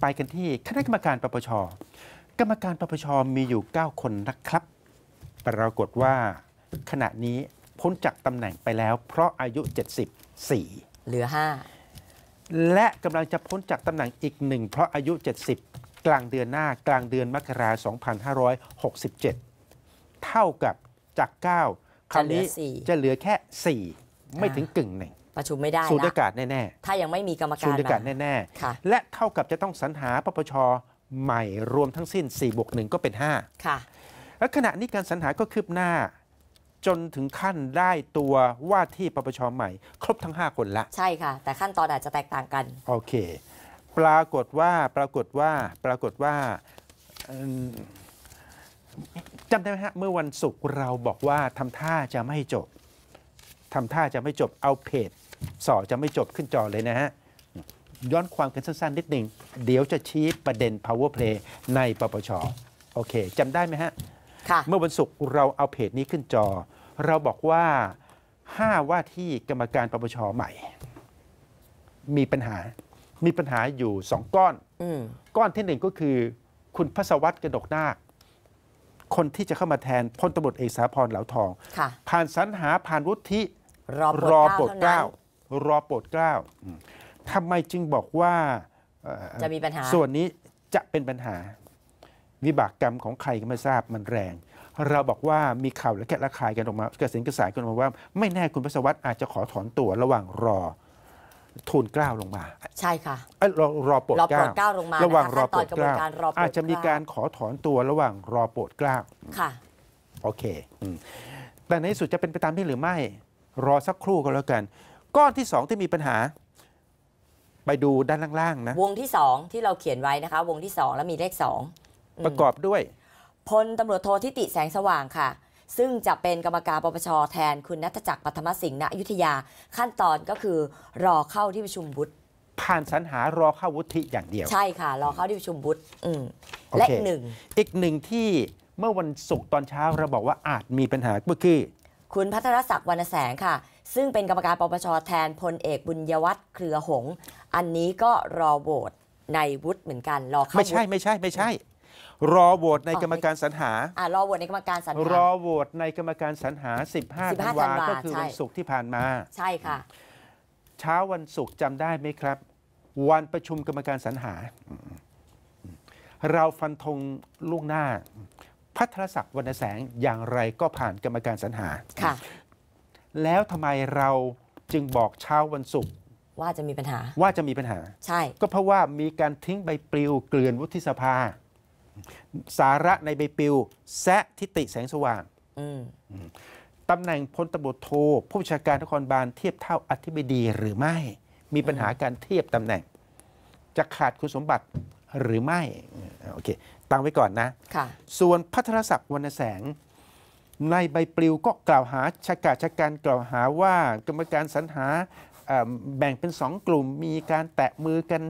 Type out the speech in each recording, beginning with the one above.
ไปกันที่คณะกรรมการปปช กรรมการปปชมีอยู่ 9 คนนะครับ ปรากฏว่าขณะนี้พ้นจากตำแหน่งไปแล้ว เพราะอายุ 74 เหลือ 5 และกำลังจะพ้นจากตำแหน่งอีกหนึ่ง เพราะอายุ 70 กลางเดือนหน้ากลางเดือนมกราคม2567 เท่ากับจาก 9คราวนี้จะเหลือแค่ 4 ไม่ถึงกึ่งหนึ่งประชุมไม่ได้สูญอากาศแน่ ๆถ้ายังไม่มีกรรมการสูญอากาศแน่ ๆและเท่ากับจะต้องสรรหาปปชใหม่ รวมทั้งสิ้น4บวกหนึ่งก็เป็น 5 ค่ะ และขณะนี้การสรรหาก็คืบหน้า จนถึงขั้นได้ตัวว่าที่ปปชใหม่ ครบทั้ง 5 คนละ ใช่ค่ะ แต่ขั้นตอนอาจจะแตกต่างกัน โอเค ปรากฏว่าปรากฏว่าปรากฏว่าจำได้ไหมฮะ เมื่อวันศุกร์เราบอกว่าทำท่าจะไม่จบทำท่าจะไม่จบเอาเพจสอจะไม่จบขึ้นจอเลยนะฮะ ย้อนความกันสั้นๆนิดหนึ่ง เดี๋ยวจะชี้ประเด็น power play ในปปชโอเคจำได้ไหมฮะเมื่อวันศุกร์เราเอาเพจนี้ขึ้นจอ เราบอกว่า 5 ว่าที่กรรมการปปชใหม่ มีปัญหามีปัญหาอยู่สองก้อนอก้อนที่หนึ่งก็คือ คุณพัศวัตรกระดกนาคคนที่จะเข้ามาแทนพลตบดเอกสาพรเหลาทองผ่านสรรหาผ่านวุฒิรอรอโปรดเกล้า รอโปรดเกล้าทำไมจึงบอกว่า จะมีปัญหา ส่วนนี้จะเป็นปัญหา วิบากกรรมของใครก็ไม่ทราบมันแรง เราบอกว่ามีข่าวและแกละคายกันออกมากระสินกระสายกันออกมาว่า ไม่แน่คุณพระสวัสดิ์อาจจะขอถอนตัวระหว่างรอทูลเกล้าลงมา ใช่ค่ะรอรอโปรดเกล้ารอโปรดเกล้าลงมาระหว่างรอโปรดเกล้าอาจจะมีการขอถอนตัวระหว่างรอโปรดเกล้าค่ะโอเคแต่ในสุดจะเป็นไปตามที่หรือไม่รอสักครู่ก็แล้วกัน ก้อนที่ 2 ที่มีปัญหา ไปดูด้านล่างๆนะวงที่ 2 ที่เราเขียนไว้นะคะ วงที่ 2 แล้วมีเลข 2 ประกอบด้วย พลตำรวจโททิติแสงสว่างค่ะ ซึ่งจะเป็นกรรมการปปชแทนคุณนัทจักรปฐมสิงห์ณอยุธยาขั้นตอนก็คือรอเข้าที่ประชุมบุตรผ่านสรรหารอเข้าวุฒิอย่างเดียว ใช่ค่ะรอเข้าที่ประชุมบุฒิและอีกหนึ่งอีกหนึ่งที่เมื่อวันศุกร์ตอนเช้าเราบอกว่าอาจมีปัญหาก็คือคุณพัทรศักดิ์วรรณแสงค่ะ ซึ่งเป็นกรรมการปปชแทนพลเอกบุญยวัฒน์เครือหง อันนี้ก็รอโหวตในวุฒิเหมือนกันรอเข้าไม่ใช่ไม่ใช่ไม่ใช่ รอโหวตในกรรมการสรรหาอ่ารอโหวตในกรรมการสรรหารอโหวตในกรรมการสรรหา 15ธันวาก็คือวันศุกร์ที่ผ่านมาใช่ค่ะเช้าวันศุกร์จำได้ไหมครับ วันประชุมกรรมการสรรหาเราฟันธงล่วงหน้าพัทรศักดิ์วรรณแสงอย่างไรก็ผ่านกรรมการสรรหา ค่ะ แล้วทำไมเราจึงบอกเช้าวันศุกร์ว่าจะมีปัญหา ว่าจะมีปัญหา ใช่ ก็เพราะว่ามีการทิ้งใบปลิวเกลื่อนวุฒิสภา สาระในใบปลิวแซะทิติแสงสว่าง ตำแหน่งพลตบโทผู้บัญชาการกครบาล เทียบเท่าอธิบดีหรือไม่มีปัญหาการเทียบตำแหน่ง จะขาดคุณสมบัติหรือไม่โอเคตั้งไว้ก่อนนะะส่วนพัทรศักดิ์วรรณแสง ในใบปลิว ก็กล่าวหาชากาชาการกล่าวหาว่ากรรมการสรรหาแบ่งเป็นสองกลุ่มมีการแตะมือกัน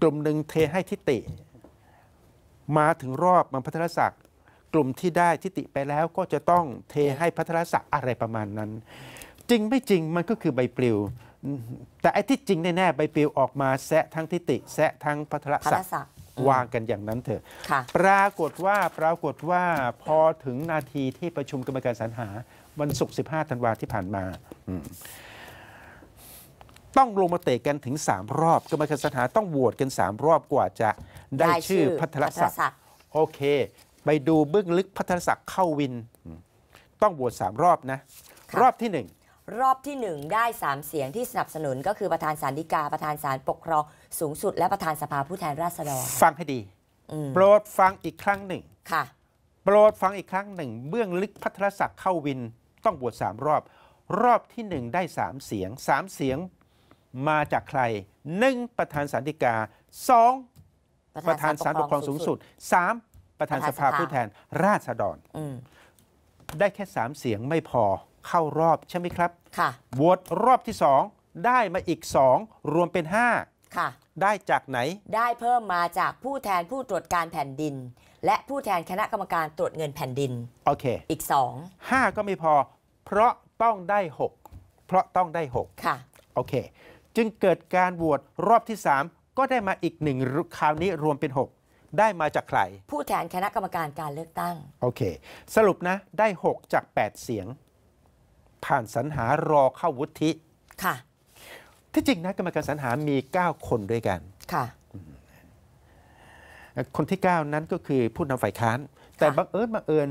กลุ่มหนึ่งเทให้ทิติ มาถึงรอบมันพัทรศักดิ์กลุ่มที่ได้ทิติไปแล้วก็จะต้องเทให้พัทรศักดิ์อะไรประมาณนั้น จริงไม่จริงมันก็คือใบปลิวแต่ไอ้ที่จริงแน่ๆใบปลิวออกมาแซะทั้ง ทิติแซะทั้งพัทรศักดิ์วางกันอย่างนั้นเถอะปรากฏว่าปรากฏว่า พอถึงนาทีที่ประชุมกรรมการสรรหาวันศุกร์15 ธันวาที่ผ่านมา ต้องลงมาเตะกันถึง3รอบกรรมการสรรหาต้องโหวตกัน3 รอบกว่าจะได้ชื่อพัทรศักดิ์โอเค ไปดูเบื้องลึกพัทรศักดิ์เข้าวิน ต้องโหวต3รอบนะรอบที่รอบที่ 1 ได้ 3 เสียงที่สนับสนุน ก็คือประธานสารดิกาประธานสารปกครอง สูงสุดและประธานสภาผู้แทนราษฎร ฟังให้ดี โปรดฟังอีกครั้งหนึ่งค่ะ โปรดฟังอีกครั้งหนึ่งเบื้องลึกพัทรศักดิ์เข้าวินต้องบวชสามรอบ รอบที่ 1 ได้3เสียง3เสียง มาจากใคร 1. ประธานสารดิกา 2. ประธานสารปกครองสูงสุด 3. ประธานสภาผู้แทนราษฎรได้แค่สามเสียงไม่พอเข้ารอบใช่ไหมครับ ค่ะ โหวตรอบที่ 2 ได้มาอีก 2 รวมเป็น5ค่ะ ได้จากไหน ได้เพิ่มมาจากผู้แทนผู้ตรวจการแผ่นดิน และผู้แทนคณะกรรมการตรวจเงินแผ่นดิน โอเค อีก 2 5 ก็ไม่พอ เพราะต้องได้ 6 เพราะต้องได้ 6 ค่ะ โอเค จึงเกิดการโหวตรอบที่ 3 ก็ได้มาอีกหนึ่งคราวนี้รวมเป็น 6 ได้มาจากใคร ผู้แทนคณะกรรมการการเลือกตั้ง โอเค สรุปนะได้ 6 จาก 8 เสียงผ่านสรรหารอเข้าวุฒิ ค่ะ ที่จริงนะกรรมการสรรหามี 9 คนด้วยกัน ค่ะคนที่ 9 นั้นก็คือผู้นำฝ่ายค้าน แต่บังเอิญบังเอิญ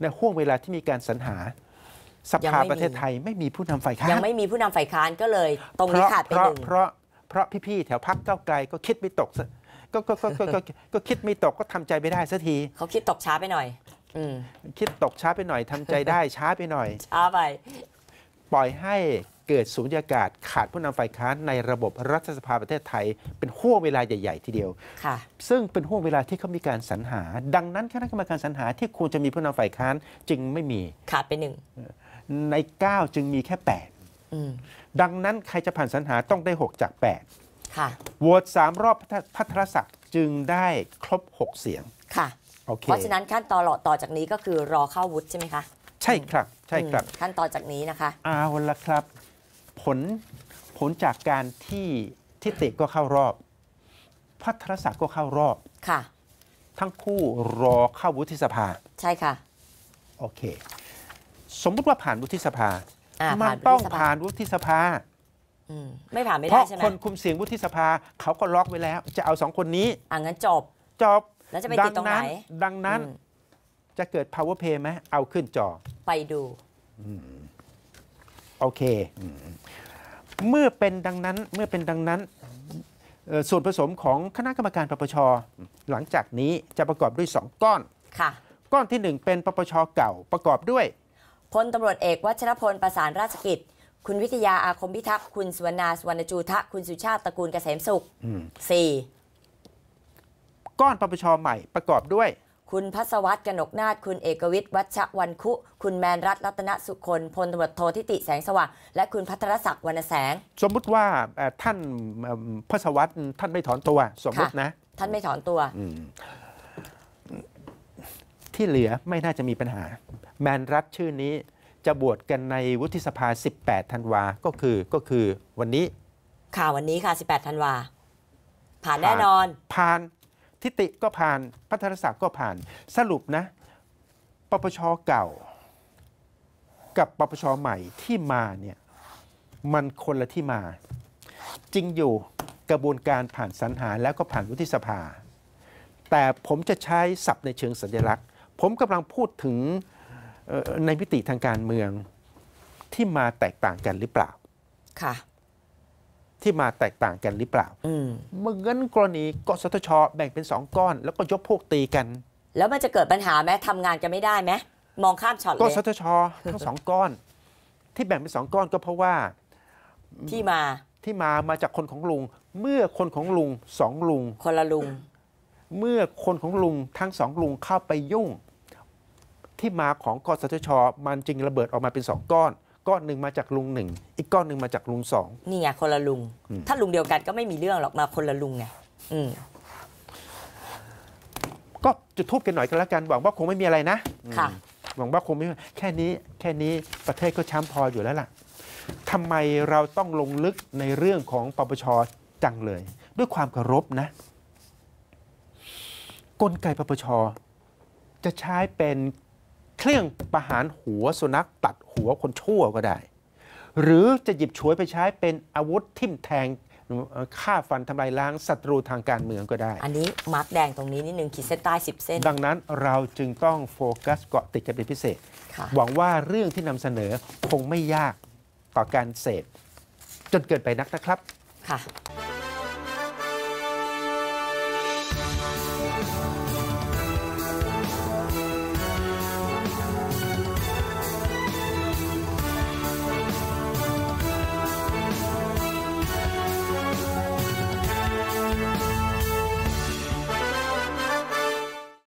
ในห่วงเวลาที่มีการสรรหาสภาประเทศไทยไม่มีผู้นำฝ่ายค้าน ยังไม่มีผู้นำฝ่ายค้านก็เลย ตรงนี้ขาดไปหนึ่งเพราะเพราะพี่ๆแถวพักเก้าไกลก็คิดไม่ตกก็ก็ก็ก็ก็คิดไม่ตกก็ทำใจไม่ได้สักที เขาคิดตกช้าไปหน่อยคิดตกช้าไปหน่อยทำใจได้ช้าไปหน่อย ช้าไป ปล่อยให้เกิดสูญญากาศขาดผู้นำฝ่ายค้านในระบบรัฐสภาประเทศไทย เป็นห่วงเวลาใหญ่ๆทีเดียวค่ะ ซึ่งเป็นห่วงเวลาที่เขามีการสรรหา ดังนั้นคณะกรรมการสรรหาที่ควรจะมีผู้นำฝ่ายค้านจึงไม่มีขาดไปหนึ่งใน9จึงมีแค่8ดังนั้นใครจะผ่านสรรหาต้องได้6จาก8ค่ะโหวต3รอบพัทรศักดิ์จึงได้ครบ 6 เสียงค่ะเพราะฉะนั้นขั้นตอนต่อจากนี้ก็คือรอเข้าวุฒิใช่ไหมคะ ใช่ครับ ใช่ครับ ขั้นตอนจากนี้นะคะเอาละครับ ผลผลจากการที่ทิติก็เข้ารอบพัทรศักดิ์ก็เข้ารอบค่ะ ทั้งคู่รอเข้าวุฒิสภา ใช่ค่ะ โอเค สมมุติว่าผ่านวุฒิสภามันต้องผ่านวุฒิสภาไม่ผ่านไม่ได้ใช่ไหมเพราะคนคุมเสียงวุฒิสภา เขาก็ล็อกไว้แล้ว จะเอาสองคนนี้ อ่างั้นจบจบแล้วจะไปติดตรงไหนดังนั้นจะเกิด power play ไหมเอาขึ้นจอ ไปดูโอเค เมื่อเป็นดังนั้นเมื่อเป็นดังนั้นส่วนผสมของคณะกรรมการปปชหลังจากนี้จะประกอบด้วย 2 ก้อน ค่ะ ก้อนที่ 1 เป็นปปชเก่าประกอบด้วยพลตำรวจเอกวัชรพล ประสานราชกิจ คุณวิทยา อาคมพิทักษ์คุณสุวรณาสุวรรณจูทะคุณสุชาติตระกูลเกษมสุขสี่ก้อนปปชใหม่ประกอบด้วย คุณพัศวัตรกนกนาถคุณเอกวิทย์วัชวันคุ คุณแมนรัตรัตนสุคนพลตำรวจโททิติแสงสว่างและคุณพัทรศักดิ์วรรณแสง สมมุติว่าท่านพัศวัตรท่านไม่ถอนตัว สมมตินะท่านไม่ถอนตัว ที่เหลือไม่น่าจะมีปัญหา แมนรัตชื่อนี้จะบวชกันในวุฒิสภา 18ธันวา ก็คือก็คือวันนี้ ค่ะวันนี้ค่ะ18ธันวา ผ่านแน่นอน ผ่านทิติก็ผ่านพัทรศักดิ์ก็ผ่านสรุปนะปปชเก่า กับปปชใหม่ที่มาเนี่ยมันคนละที่มา จริงอยู่กระบวนการผ่านสรรหาแล้วก็ผ่านวุฒิสภา แต่ผมจะใช้ศัพท์ในเชิงสัญลักษณ์ ผมกำลังพูดถึงในมิติทางการเมืองที่มาแตกต่างกันหรือเปล่าค่ะที่มาแตกต่างกันหรือเปล่า เมื่อเงินกรณีกสทชแบ่งเป็นสองก้อน แล้วก็ยกพวกตีกัน แล้วมันจะเกิดปัญหาไหมทำงานกันไม่ได้ไหมมองข้ามช็อตเลยกสทชทั้งสองก้อน ที่แบ่งเป็นสองก้อนก็เพราะว่าที่มาที่มามาจากคนของลุง เมื่อคนของลุงสองลุงคนละลุง เมื่อคนของลุงทั้งสองลุงเข้าไปยุ่ง ที่มาของกสทช มันจึงระเบิดออกมาเป็นสองก้อนก้อนหนึ่งมาจากลุงหนึ่ง อีกก้อนหนึ่งมาจากลุงสอง นี่ไงคนละลุง ถ้าลุงเดียวกันก็ไม่มีเรื่องหรอก มาคนละลุงไงก็จุดทูบกันหน่อยกันแล้วกัน หวังว่าคงไม่มีอะไรนะค่ะหวังว่าคงไม่แค่นี้ แค่นี้ประเทศก็ช้ำพออยู่แล้วล่ะ ทำไมเราต้องลงลึกในเรื่องของปปชจังเลย ด้วยความเคารพนะ กลไกปปชจะใช้เป็นเครื่องประหารหัวสุนัขตัดหัวคนชั่วก็ได้ หรือจะหยิบฉวยไปใช้เป็นอาวุธทิ่มแทงฆ่าฟันทำลายล้างศัตรูทางการเมืองก็ได้ อันนี้มาร์กแดงตรงนี้นิดนึง ขีดเส้นใต้10 เส้น ดังนั้นเราจึงต้องโฟกัสเกาะติดกันเป็นพิเศษหวังว่าเรื่องที่นำเสนอคงไม่ยากต่อการเสพจนเกิดไปนักนะครับค่ะ